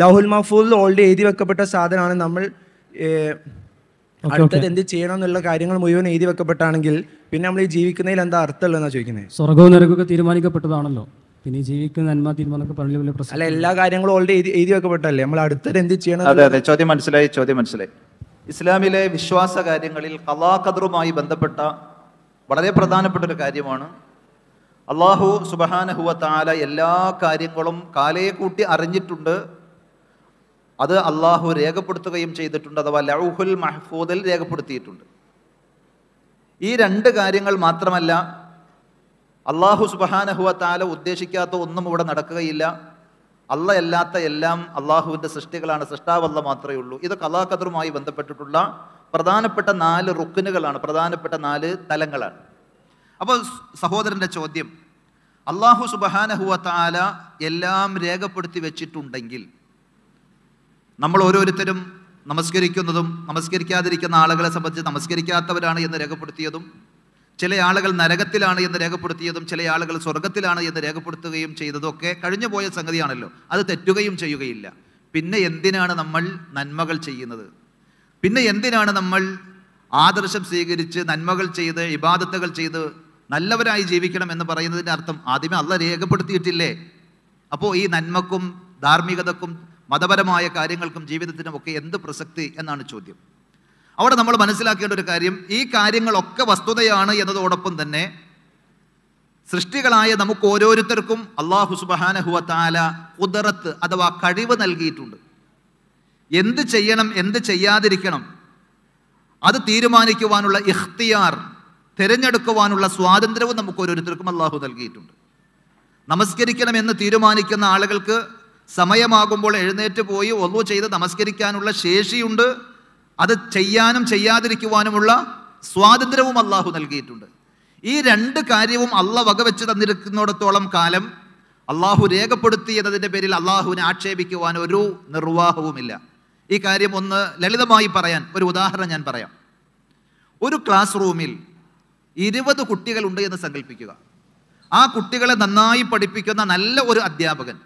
ലൗഹുൽ മഹഫൂദിൽ already എഴുതി വെക്കപ്പെട്ട സാധനമാണ് നമ്മൾ അടുത്തത് എന്ത് ചെയ്യണം എന്നുള്ള കാര്യങ്ങൾ മുഴുവൻ എഴുതി വെക്കപ്പെട്ടാണെങ്കിൽ പിന്നെ നമ്മൾ ഈ ജീവിക്കുന്നതിൽ എന്താ അർത്ഥമുള്ളതെന്നാണ് ചോദിക്കുന്നത് സ്വർഗവും നിരക്കൊക്കെ തീരുമാനിക്കപ്പെട്ടതാണല്ലോ പിന്നെ ജീവിക്കുന്ന നന്മ തീരുമാനമൊക്കെ അല്ല എല്ലാ കാര്യങ്ങളും ഓൾറെഡി എഴുതി എഴുതി വെക്കപ്പെട്ടല്ലേ നമ്മൾ അടുത്തത് എന്ത് ചെയ്യണം അതെ അതെ ചോദ്യം മനസ്സിലായി ചോദ്യം മനസ്സിലായി ഇസ്ലാമിലെ വിശ്വാസ കാര്യങ്ങളിൽ കലാഖദറുമായി ബന്ധപ്പെട്ട വളരെ പ്രധാനപ്പെട്ട ഒരു കാര്യമാണ് അള്ളാഹു സുബഹാനഹുവ താല എല്ലാ കാര്യങ്ങളും കാലയെ കൂട്ടി അറിഞ്ഞിട്ടുണ്ട് അത് അള്ളാഹു രേഖപ്പെടുത്തുകയും ചെയ്തിട്ടുണ്ട് അഥവാ ലൗഹുൽ മഹ്ഫൂദിൽ രേഖപ്പെടുത്തിയിട്ടുണ്ട് ഈ രണ്ട് കാര്യങ്ങൾ മാത്രമല്ല അള്ളാഹു സുബാനഹുവ താല ഉദ്ദേശിക്കാത്ത ഒന്നും ഇവിടെ നടക്കുകയില്ല അല്ല അല്ലാത്ത എല്ലാം അള്ളാഹുവിൻ്റെ സൃഷ്ടികളാണ് സൃഷ്ടാവല്ല മാത്രമേ ഉള്ളൂ ഇത് കലാകദറുമായി ബന്ധപ്പെട്ടിട്ടുള്ള പ്രധാനപ്പെട്ട നാല് റുക്കിനുകളാണ് പ്രധാനപ്പെട്ട നാല് തലങ്ങളാണ് അപ്പോൾ സഹോദരൻ്റെ ചോദ്യം അള്ളാഹു സുബഹാനഹുവ താല എല്ലാം രേഖപ്പെടുത്തി വെച്ചിട്ടുണ്ടെങ്കിൽ നമ്മൾ ഓരോരുത്തരും നമസ്കരിക്കുന്നതും നമസ്കരിക്കാതിരിക്കുന്ന ആളുകളെ സംബന്ധിച്ച് നമസ്കരിക്കാത്തവരാണ് എന്ന് രേഖപ്പെടുത്തിയതും ചില ആളുകൾ നരകത്തിലാണ് എന്ന് രേഖപ്പെടുത്തിയതും ചില ആളുകൾ സ്വർഗത്തിലാണ് എന്ന് രേഖപ്പെടുത്തുകയും ചെയ്തതൊക്കെ കഴിഞ്ഞു പോയ സംഗതിയാണല്ലോ അത് തെറ്റുകയും ചെയ്യുകയില്ല പിന്നെ എന്തിനാണ് നമ്മൾ നന്മകൾ ചെയ്യുന്നത് പിന്നെ എന്തിനാണ് നമ്മൾ ആദർശം സ്വീകരിച്ച് നന്മകൾ ചെയ്ത് ഇബാദത്തുകൾ ചെയ്ത് നല്ലവരായി ജീവിക്കണം എന്ന് പറയുന്നതിൻ്റെ അർത്ഥം ആദ്യമേ അല്ല രേഖപ്പെടുത്തിയിട്ടില്ലേ അപ്പോൾ ഈ നന്മക്കും ധാർമ്മികതക്കും മതപരമായ കാര്യങ്ങൾക്കും ജീവിതത്തിനും ഒക്കെ എന്ത് പ്രസക്തി എന്നാണ് ചോദ്യം അവിടെ നമ്മൾ മനസ്സിലാക്കേണ്ട ഒരു കാര്യം ഈ കാര്യങ്ങളൊക്കെ വസ്തുതയാണ് എന്നതോടൊപ്പം തന്നെ സൃഷ്ടികളായ നമുക്ക് ഓരോരുത്തർക്കും അള്ളാഹു സുബഹാനഹുവ താല ഉദറത്ത് അഥവാ കഴിവ് നൽകിയിട്ടുണ്ട് എന്ത് ചെയ്യണം എന്ത് ചെയ്യാതിരിക്കണം അത് തീരുമാനിക്കുവാനുള്ള ഇഖ്തിയാർ തിരഞ്ഞെടുക്കുവാനുള്ള സ്വാതന്ത്ര്യവും നമുക്ക് ഓരോരുത്തർക്കും അള്ളാഹു നൽകിയിട്ടുണ്ട് നമസ്കരിക്കണം എന്ന് തീരുമാനിക്കുന്ന ആളുകൾക്ക് സമയമാകുമ്പോൾ എഴുന്നേറ്റ് പോയി ഒന്നു ചെയ്ത് നമസ്കരിക്കാനുള്ള ശേഷിയുണ്ട് അത് ചെയ്യാനും ചെയ്യാതിരിക്കുവാനുമുള്ള സ്വാതന്ത്ര്യവും അള്ളാഹു നൽകിയിട്ടുണ്ട് ഈ രണ്ട് കാര്യവും അള്ള വകവെച്ച് തന്നിരിക്കുന്നിടത്തോളം കാലം അള്ളാഹു രേഖപ്പെടുത്തിയതിൻ്റെ പേരിൽ അള്ളാഹുവിനെ ആക്ഷേപിക്കുവാൻ ഒരു നിർവാഹവുമില്ല ഈ കാര്യം ഒന്ന് ലളിതമായി പറയാൻ ഒരു ഉദാഹരണം ഞാൻ പറയാം ഒരു ക്ലാസ് റൂമിൽ ഇരുപത് കുട്ടികളുണ്ട് എന്ന് സങ്കല്പിക്കുക ആ കുട്ടികളെ നന്നായി പഠിപ്പിക്കുന്ന നല്ല ഒരു അധ്യാപകൻ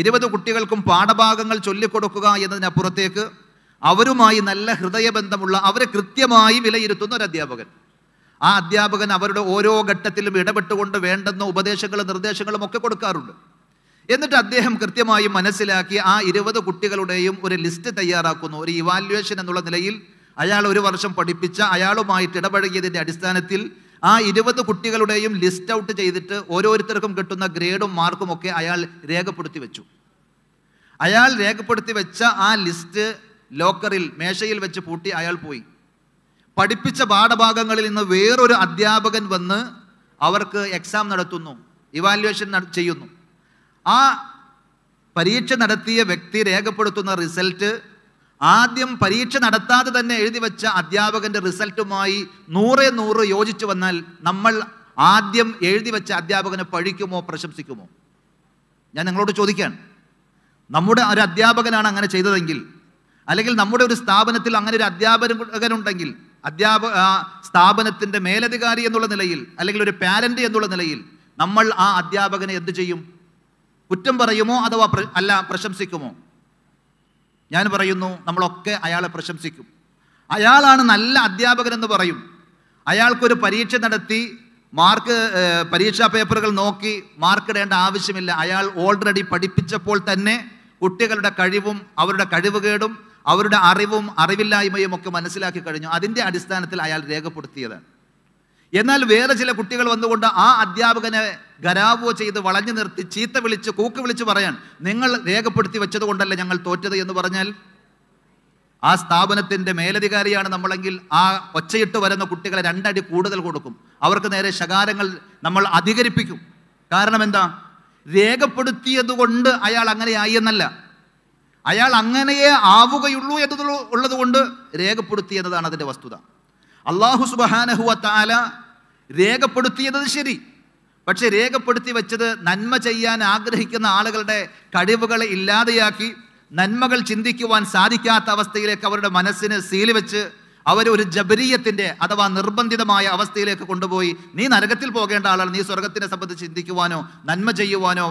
ഇരുപത് കുട്ടികൾക്കും പാഠഭാഗങ്ങൾ ചൊല്ലിക്കൊടുക്കുക എന്നതിനപ്പുറത്തേക്ക് അവരുമായി നല്ല ഹൃദയബന്ധമുള്ള അവരെ കൃത്യമായി വിലയിരുത്തുന്ന ഒരു അധ്യാപകൻ ആ അധ്യാപകൻ അവരുടെ ഓരോ ഘട്ടത്തിലും ഇടപെട്ടുകൊണ്ട് വേണ്ടുന്ന ഉപദേശങ്ങളും നിർദ്ദേശങ്ങളും ഒക്കെ കൊടുക്കാറുണ്ട് എന്നിട്ട് അദ്ദേഹം കൃത്യമായി മനസ്സിലാക്കി ആ ഇരുപത് കുട്ടികളുടെയും ഒരു ലിസ്റ്റ് തയ്യാറാക്കുന്നു ഒരു ഇവാലുവേഷൻ എന്നുള്ള നിലയിൽ അയാൾ ഒരു വർഷം പഠിപ്പിച്ച അയാളുമായിട്ട് ഇടപഴകിയതിൻ്റെ അടിസ്ഥാനത്തിൽ ആ ഇരുപത് കുട്ടികളുടെയും ലിസ്റ്റ് ഔട്ട് ചെയ്തിട്ട് ഓരോരുത്തർക്കും കിട്ടുന്ന ഗ്രേഡും മാർക്കും ഒക്കെ അയാൾ രേഖപ്പെടുത്തി വെച്ചു അയാൾ രേഖപ്പെടുത്തി വെച്ച ആ ലിസ്റ്റ് ലോക്കറിൽ മേശയിൽ വെച്ച് പൂട്ടി അയാൾ പോയി പഠിപ്പിച്ച പാഠഭാഗങ്ങളിൽ നിന്ന് വേറൊരു അധ്യാപകൻ വന്ന് അവർക്ക് എക്സാം നടത്തുന്നു ഇവാലുവേഷൻ ചെയ്യുന്നു ആ പരീക്ഷ നടത്തിയ വ്യക്തി രേഖപ്പെടുത്തുന്ന റിസൾട്ട് ആദ്യം പരീക്ഷ നടത്താതെ തന്നെ എഴുതി വെച്ച അധ്യാപകന്റെ റിസൾട്ടുമായി നൂറെ നൂറ് യോജിച്ചു വന്നാൽ നമ്മൾ ആദ്യം എഴുതി വെച്ച അധ്യാപകനെ പഴിക്കുമോ പ്രശംസിക്കുമോ ഞാൻ നിങ്ങളോട് ചോദിക്കുകയാണ് നമ്മുടെ ഒരു അധ്യാപകനാണ് അങ്ങനെ ചെയ്തതെങ്കിൽ അല്ലെങ്കിൽ നമ്മുടെ ഒരു സ്ഥാപനത്തിൽ അങ്ങനെ ഒരു അധ്യാപകനുണ്ടെങ്കിൽ അധ്യാപ സ്ഥാപനത്തിന്റെ മേലധികാരി എന്നുള്ള നിലയിൽ അല്ലെങ്കിൽ ഒരു പാരന്റ് എന്നുള്ള നിലയിൽ നമ്മൾ ആ അധ്യാപകനെ എന്തു ചെയ്യും കുറ്റം പറയുമോ അഥവാ അല്ല പ്രശംസിക്കുമോ ഞാൻ പറയുന്നു നമ്മളൊക്കെ അയാളെ പ്രശംസിക്കും അയാളാണ് നല്ല അധ്യാപകനെന്ന് പറയും അയാൾക്കൊരു പരീക്ഷ നടത്തി മാർക്ക് പരീക്ഷാ പേപ്പറുകൾ നോക്കി മാർക്ക് ഇടേണ്ട ആവശ്യമില്ല അയാൾ ഓൾറെഡി പഠിപ്പിച്ചപ്പോൾ തന്നെ കുട്ടികളുടെ കഴിവും അവരുടെ കഴിവുകേടും അവരുടെ അറിവും അറിവില്ലായ്മയും ഒക്കെ മനസ്സിലാക്കി കഴിഞ്ഞു അതിൻ്റെ അടിസ്ഥാനത്തിൽ അയാൾ രേഖപ്പെടുത്തിയതാണ് എന്നാൽ വേറെ ചില കുട്ടികൾ വന്നുകൊണ്ട് ആ അധ്യാപകനെ ഗരാവോ ചെയ്ത് വളഞ്ഞു നിർത്തി ചീത്ത വിളിച്ച് കൂക്ക് വിളിച്ച് പറയാൻ നിങ്ങൾ രേഖപ്പെടുത്തി വെച്ചത് കൊണ്ടല്ല ഞങ്ങൾ തോറ്റത് എന്ന് പറഞ്ഞാൽ ആ സ്ഥാപനത്തിന്റെ മേലധികാരിയാണ് നമ്മളെങ്കിൽ ആ ഒച്ചയിട്ട് വരുന്ന കുട്ടികളെ രണ്ടടി കൂടുതൽ കൊടുക്കും അവർക്ക് നേരെ ശകാരങ്ങൾ നമ്മൾ അധികരിപ്പിക്കും കാരണം എന്താ രേഖപ്പെടുത്തിയത് കൊണ്ട് അയാൾ അങ്ങനെ ആയി എന്നല്ല അയാൾ അങ്ങനെയേ ആവുകയുള്ളൂ എന്നത് ഉള്ളത് രേഖപ്പെടുത്തി എന്നതാണ് അതിൻ്റെ വസ്തുത അള്ളാഹു സുബാനഹുവ താല രേഖപ്പെടുത്തിയത് ശരി പക്ഷെ രേഖപ്പെടുത്തി വെച്ചത് നന്മ ചെയ്യാൻ ആഗ്രഹിക്കുന്ന ആളുകളുടെ കഴിവുകളെ ഇല്ലാതെയാക്കി നന്മകൾ ചിന്തിക്കുവാൻ സാധിക്കാത്ത അവസ്ഥയിലേക്ക് അവരുടെ മനസ്സിന് സീല് വെച്ച് അവരെ ഒരു ജബരീയത്തിൻ്റെ അഥവാ നിർബന്ധിതമായ അവസ്ഥയിലേക്ക് കൊണ്ടുപോയി നീ നരകത്തിൽ പോകേണ്ട ആളാണ് നീ സ്വർഗത്തിനെ സംബന്ധിച്ച് ചിന്തിക്കുവാനോ നന്മ ചെയ്യുവാനോ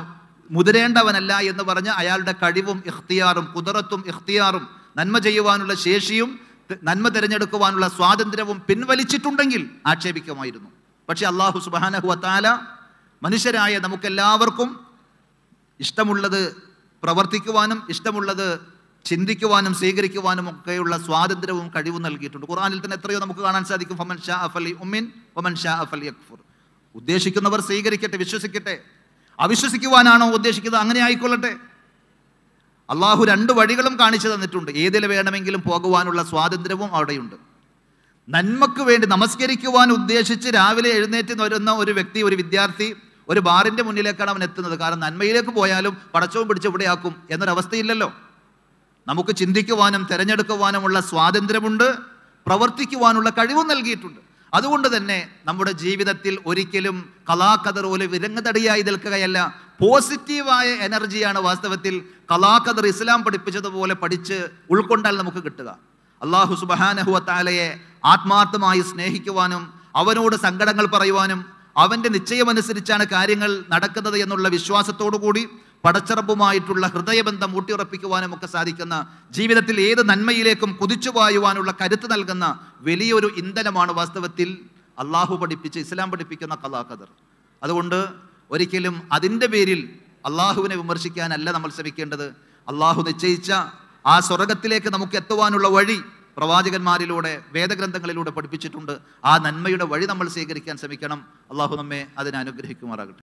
മുതിരേണ്ടവനല്ല എന്ന് പറഞ്ഞ് അയാളുടെ കഴിവും ഇഖ്തിയാറും കുതിരത്തും ഇഖ്തിയാറും നന്മ ചെയ്യുവാനുള്ള ശേഷിയും നന്മ തിരഞ്ഞെടുക്കുവാനുള്ള സ്വാതന്ത്ര്യവും പിൻവലിച്ചിട്ടുണ്ടെങ്കിൽ ആക്ഷേപിക്കുമായിരുന്നു പക്ഷെ അള്ളാഹു സുബാനഹുവത്താല മനുഷ്യരായ നമുക്കെല്ലാവർക്കും ഇഷ്ടമുള്ളത് പ്രവർത്തിക്കുവാനും ഇഷ്ടമുള്ളത് ചിന്തിക്കുവാനും സ്വീകരിക്കുവാനും ഒക്കെയുള്ള സ്വാതന്ത്ര്യവും കഴിവും നൽകിയിട്ടുണ്ട് ഖുറാനിൽ തന്നെ എത്രയോ നമുക്ക് കാണാൻ സാധിക്കും ഫമൻ ഷാ അലി ഉമ്മിൻ ഫമൻ ഷാ അലി അക്ഫുർ ഉദ്ദേശിക്കുന്നവർ സ്വീകരിക്കട്ടെ വിശ്വസിക്കട്ടെ അവിശ്വസിക്കുവാനാണോ ഉദ്ദേശിക്കുന്നത് അങ്ങനെ ആയിക്കൊള്ളട്ടെ അള്ളാഹു രണ്ട് വഴികളും കാണിച്ചു തന്നിട്ടുണ്ട് ഏതിൽ വേണമെങ്കിലും പോകുവാനുള്ള സ്വാതന്ത്ര്യവും അവിടെയുണ്ട് നന്മക്ക് വേണ്ടി നമസ്കരിക്കുവാൻ ഉദ്ദേശിച്ച് രാവിലെ എഴുന്നേറ്റ് വരുന്ന ഒരു വ്യക്തി ഒരു വിദ്യാർത്ഥി ഒരു ബാറിൻ്റെ മുന്നിലേക്കാണ് അവൻ എത്തുന്നത് കാരണം നന്മയിലേക്ക് പോയാലും പടച്ചവും പിടിച്ച് ഇവിടെയാക്കും എന്നൊരവസ്ഥയില്ലല്ലോ നമുക്ക് ചിന്തിക്കുവാനും തിരഞ്ഞെടുക്കുവാനുമുള്ള സ്വാതന്ത്ര്യമുണ്ട് പ്രവർത്തിക്കുവാനുള്ള കഴിവും നൽകിയിട്ടുണ്ട് അതുകൊണ്ട് തന്നെ നമ്മുടെ ജീവിതത്തിൽ ഒരിക്കലും കലാകദർ പോലെ വിരങ്ങതടിയായി നിൽക്കുകയല്ല പോസിറ്റീവായ എനർജിയാണ് വാസ്തവത്തിൽ കലാകതർ ഇസ്ലാം പഠിപ്പിച്ചതുപോലെ പഠിച്ച് ഉൾക്കൊണ്ടാൽ നമുക്ക് കിട്ടുക അള്ളാഹു സുബഹാനഹുവത്താലയെ ആത്മാർത്ഥമായി സ്നേഹിക്കുവാനും അവനോട് സങ്കടങ്ങൾ പറയുവാനും അവൻ്റെ നിശ്ചയമനുസരിച്ചാണ് കാര്യങ്ങൾ നടക്കുന്നത് എന്നുള്ള വിശ്വാസത്തോടുകൂടി പടച്ചറപ്പുമായിട്ടുള്ള ഹൃദയബന്ധം ഊട്ടിയുറപ്പിക്കുവാനും ഒക്കെ സാധിക്കുന്ന ജീവിതത്തിൽ ഏത് നന്മയിലേക്കും കുതിച്ചു പായുവാനുള്ള കരുത്ത് നൽകുന്ന വലിയൊരു ഇന്ധനമാണ് വാസ്തവത്തിൽ അള്ളാഹു പഠിപ്പിച്ച് ഇസ്ലാം പഠിപ്പിക്കുന്ന കലാഖദർ അതുകൊണ്ട് ഒരിക്കലും അതിൻ്റെ പേരിൽ അള്ളാഹുവിനെ വിമർശിക്കാനല്ല നമ്മൾ ശ്രമിക്കേണ്ടത് അള്ളാഹു നിശ്ചയിച്ച ആ സ്വർഗത്തിലേക്ക് നമുക്ക് എത്തുവാനുള്ള വഴി പ്രവാചകന്മാരിലൂടെ വേദഗ്രന്ഥങ്ങളിലൂടെ പഠിപ്പിച്ചിട്ടുണ്ട് ആ നന്മയുടെ വഴി നമ്മൾ സ്വീകരിക്കാൻ ശ്രമിക്കണം അള്ളാഹു നമ്മെ അതിനെ അനുഗ്രഹിക്കുമാറാകട്ടെ